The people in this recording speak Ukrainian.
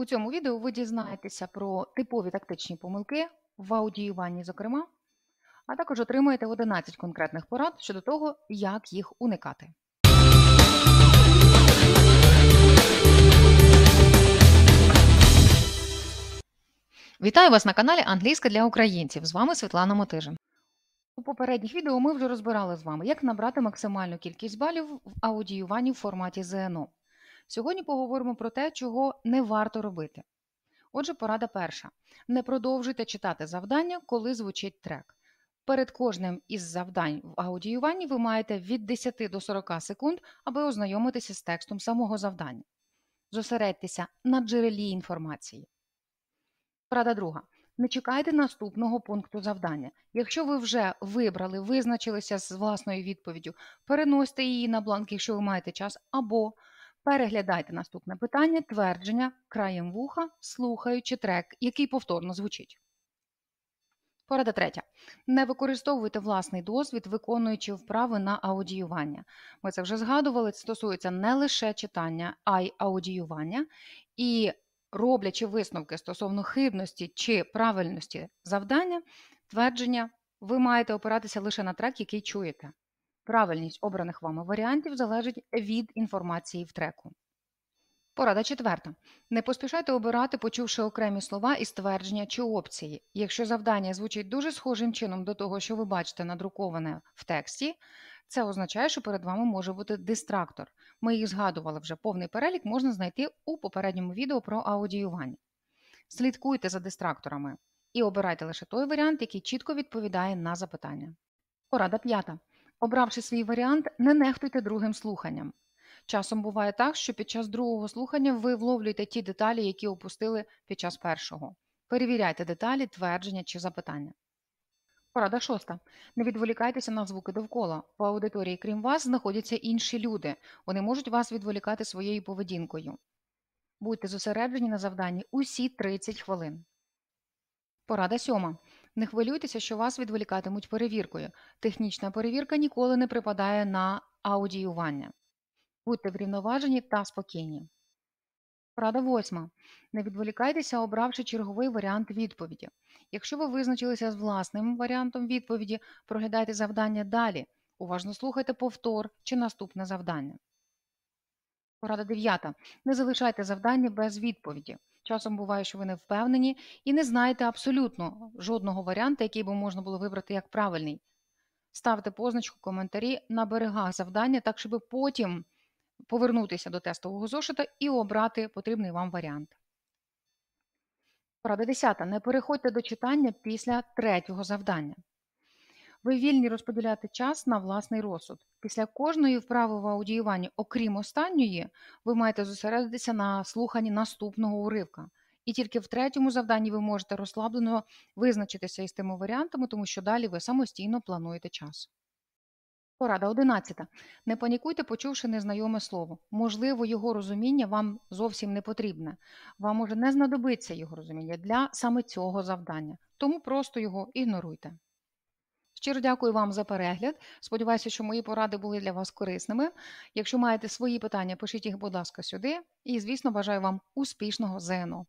У цьому відео ви дізнаєтеся про типові тактичні помилки в аудіюванні, зокрема, а також отримаєте 11 конкретних порад щодо того, як їх уникати. Вітаю вас на каналі Англійська для українців. З вами Світлана Мотижин. У попередніх відео ми вже розбирали з вами, як набрати максимальну кількість балів в аудіюванні в форматі ЗНО. Сьогодні поговоримо про те, чого не варто робити. Отже, порада перша. Не продовжуйте читати завдання, коли звучить трек. Перед кожним із завдань в аудіюванні ви маєте від 10 до 40 секунд, аби ознайомитися з текстом самого завдання. Зосередьтеся на джерелі інформації. Порада друга. Не чекайте наступного пункту завдання. Якщо ви вже вибрали, визначилися з власною відповіддю, переносьте її на бланк, якщо ви маєте час, або Переглядайте наступне питання, твердження краєм вуха, слухаючи трек, який повторно звучить. Порада третя. Не використовуйте власний досвід, виконуючи вправи на аудіювання. Ми це вже згадували, це стосується не лише читання, а й аудіювання. І роблячи висновки стосовно хибності чи правильності завдання, твердження, ви маєте опиратися лише на трек, який чуєте. Правильність обраних вами варіантів залежить від інформації в треку. Порада четверта. Не поспішайте обирати, почувши окремі слова і ствердження чи опції. Якщо завдання звучить дуже схожим чином до того, що ви бачите надруковане в тексті, це означає, що перед вами може бути дистрактор. Ми їх згадували вже повний перелік можна знайти у попередньому відео про аудіювання. Слідкуйте за дистракторами і обирайте лише той варіант, який чітко відповідає на запитання. Порада п'ята. Обравши свій варіант, не нехтуйте другим слуханням. Часом буває так, що під час другого слухання ви вловлюєте ті деталі, які опустили під час першого. Перевіряйте деталі, твердження чи запитання. Порада шоста. Не відволікайтеся на звуки довкола. По аудиторії, крім вас, знаходяться інші люди. Вони можуть вас відволікати своєю поведінкою. Будьте зосереджені на завданні усі 30 хвилин. Порада сьома. Не хвилюйтеся, що вас відволікатимуть перевіркою. Технічна перевірка ніколи не припадає на аудіювання. Будьте врівноважені та спокійні. Рада восьма. Не відволікайтеся, обравши черговий варіант відповіді. Якщо ви визначилися з власним варіантом відповіді, проглядайте завдання далі. Уважно слухайте повтор чи наступне завдання. Порада дев'ята. Не залишайте завдання без відповіді. Часом буває, що ви не впевнені і не знаєте абсолютно жодного варіанта, який би можна було вибрати як правильний. Ставте позначку коментарі на берегах завдання, так, щоб потім повернутися до тестового зошита і обрати потрібний вам варіант. Порада десята. Не переходьте до читання після третього завдання. Ви вільні розподіляти час на власний розсуд. Після кожної вправи в аудіюванні, окрім останньої, ви маєте зосередитися на слуханні наступного уривка. І тільки в третьому завданні ви можете розслаблено визначитися із тими варіантами, тому що далі ви самостійно плануєте час. Порада 11. Не панікуйте, почувши незнайоме слово. Можливо, його розуміння вам зовсім не потрібне. Вам може не знадобиться його розуміння для саме цього завдання, тому просто його ігноруйте. Щиро дякую вам за перегляд. Сподіваюся, що мої поради були для вас корисними. Якщо маєте свої питання, пишіть їх, будь ласка, сюди. І, звісно, бажаю вам успішного ЗНО.